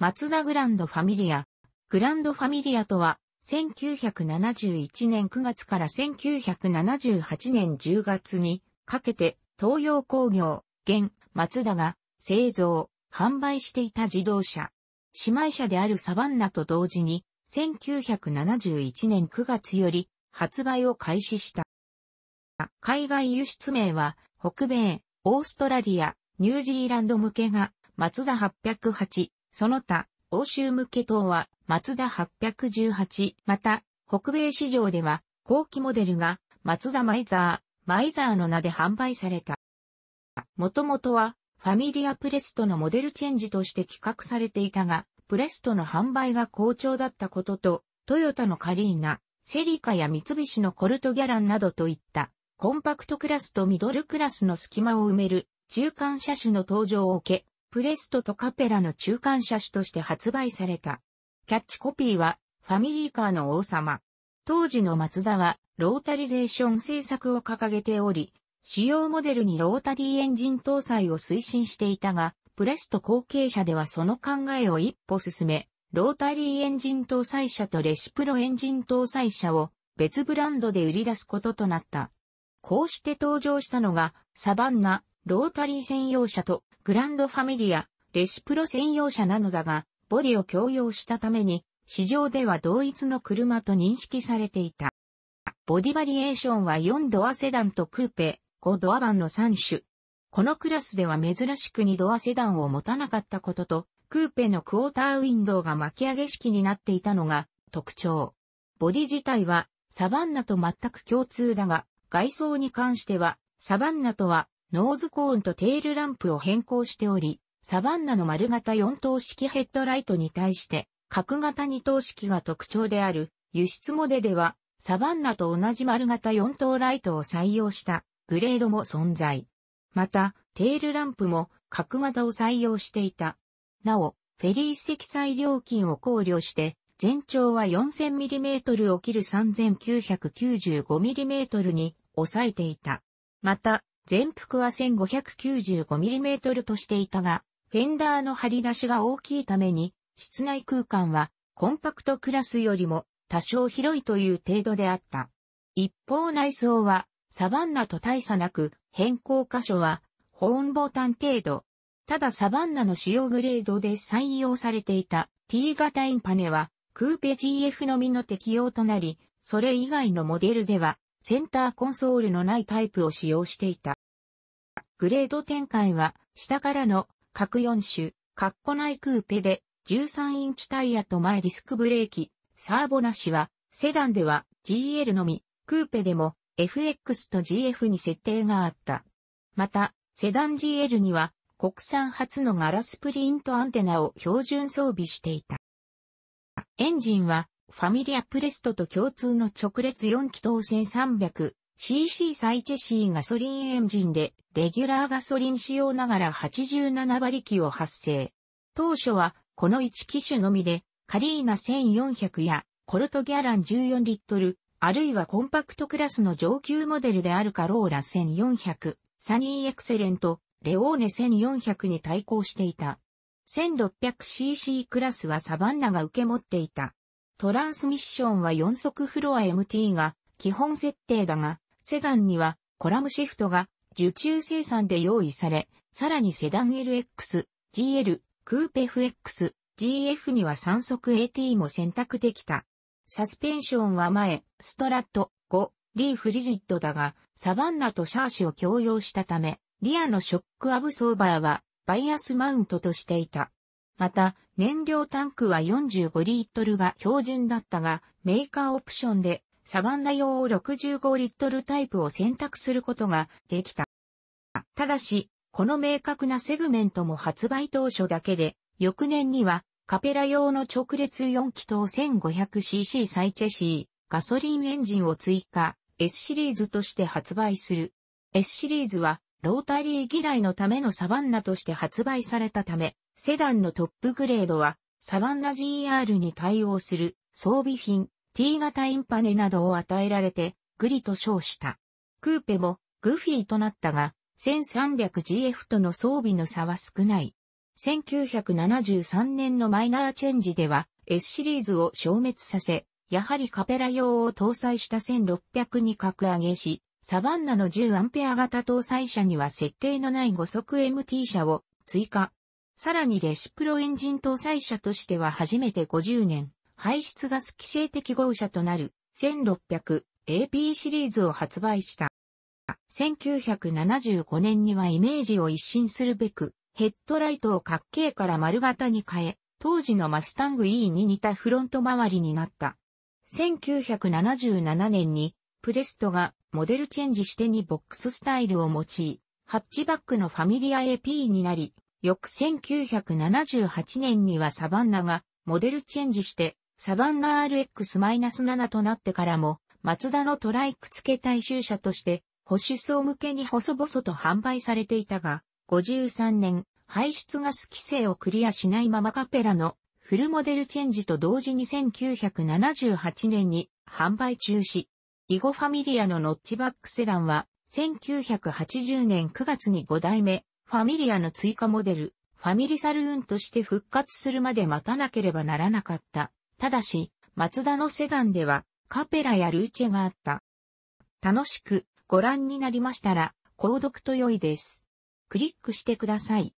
マツダグランドファミリア。グランドファミリアとは、1971年9月から1978年10月にかけて東洋工業、現、マツダが製造、販売していた自動車。姉妹車であるサバンナと同時に、1971年9月より発売を開始した。海外輸出名は、北米、オーストラリア、ニュージーランド向けが、マツダ808、その他、欧州向け等は、マツダ818、また、北米市場では、後期モデルが、マツダマイザー、マイザーの名で販売された。もともとは、ファミリアプレストのモデルチェンジとして企画されていたが、プレストの販売が好調だったことと、トヨタのカリーナ、セリカや三菱のコルトギャランなどといった、コンパクトクラスとミドルクラスの隙間を埋める中間車種の登場を受け、プレストとカペラの中間車種として発売された。キャッチコピーは、ファミリーカーの王様。当時の松田は、ロータリゼーション政策を掲げており、主要モデルにロータリーエンジン搭載を推進していたが、プレスト後継者ではその考えを一歩進め、ロータリーエンジン搭載車とレシプロエンジン搭載車を別ブランドで売り出すこととなった。こうして登場したのが、サバンナ、ロータリー専用車とグランドファミリア、レシプロ専用車なのだが、ボディを強要したために、市場では同一の車と認識されていた。ボディバリエーションは4ドアセダンとクーペ、5ドア版の3種。このクラスでは珍しく2ドアセダンを持たなかったことと、クーペのクォーターウィンドウが巻き上げ式になっていたのが特徴。ボディ自体はサバンナと全く共通だが、外装に関してはサバンナとはノーズコーンとテールランプを変更しており、サバンナの丸型4等式ヘッドライトに対して、角型2等式が特徴である、輸出モデでは、サバンナと同じ丸型4等ライトを採用したグレードも存在。また、テールランプも角型を採用していた。なお、フェリー積載料金を考慮して、全長は 4000mm を切る 3995mm に抑えていた。また、全幅は 1595mm としていたが、フェンダーの張り出しが大きいために、室内空間はコンパクトクラスよりも多少広いという程度であった。一方内装はサバンナと大差なく変更箇所は保温ボタン程度。ただサバンナの主要グレードで採用されていた T 型インパネはクーペ GF のみの適用となり、それ以外のモデルではセンターコンソールのないタイプを使用していた。グレード展開は、下からの、各4種、カッコ内クーペで、13インチタイヤと前ディスクブレーキ、サーボなしは、セダンでは GL のみ、クーペでも FX と GF に設定があった。また、セダン GL には国産初のガラスプリントアンテナを標準装備していた。エンジンはファミリアプレストと共通の直列4気筒線300 CC サイチェシーガソリンエンジンでレギュラーガソリン使用ながら87馬力を発生。当初はこの1機種のみでカリーナ1400やコルトギャラン14リットル、あるいはコンパクトクラスの上級モデルであるカローラ1400、サニーエクセレント、レオーネ1400に対抗していた。1600cc クラスはサバンナが受け持っていた。トランスミッションは4速フロア MT が基本設定だが、セダンにはコラムシフトが受注生産で用意され、さらにセダン LX、GL、クーペ FX、GF には3速 AT も選択できた。サスペンションは前、ストラット、5、リーフリジットだが、サバンナとシャーシを共用したため、リアのショックアブソーバーはバイアスマウントとしていた。また、燃料タンクは45リットルが標準だったが、メーカーオプションでサバンナ用65リットルタイプを選択することができた。ただし、この明確なセグメントも発売当初だけで、翌年にはカペラ用の直列4気筒 1500cc サイチェシーガソリンエンジンを追加 S シリーズとして発売する。S シリーズはロータリー嫌いのためのサバンナとして発売されたため、セダンのトップグレードはサバンナ GR に対応する装備品 T 型インパネなどを与えられて、グリと称した。クーペもグフィーとなったが、1300GF との装備の差は少ない。1973年のマイナーチェンジでは S シリーズを消滅させ、やはりカペラ用を搭載した1600に格上げし、サバンナの 10A 型搭載車には設定のない5速 MT 車を追加。さらにレシプロエンジン搭載車としては初めて50年、排出ガス規制適合車となる 1600AP シリーズを発売した。1975年にはイメージを一新するべく、ヘッドライトを角形から丸型に変え、当時のマスタング E に似たフロント周りになった。1977年に、プレストがモデルチェンジしてにボックススタイルを用い、ハッチバックのファミリア AP になり、翌1978年にはサバンナがモデルチェンジしてサバンナ RX-7 となってからも、マツダのトライク付け大衆車として、保守層向けに細々と販売されていたが、53年、排出ガス規制をクリアしないままカペラのフルモデルチェンジと同時に1978年に販売中止。イゴファミリアのノッチバックセランは、1980年9月に5代目、ファミリアの追加モデル、ファミリサルーンとして復活するまで待たなければならなかった。ただし、松田のセガンでは、カペラやルーチェがあった。楽しくご覧になりましたら、購読と良いです。クリックしてください。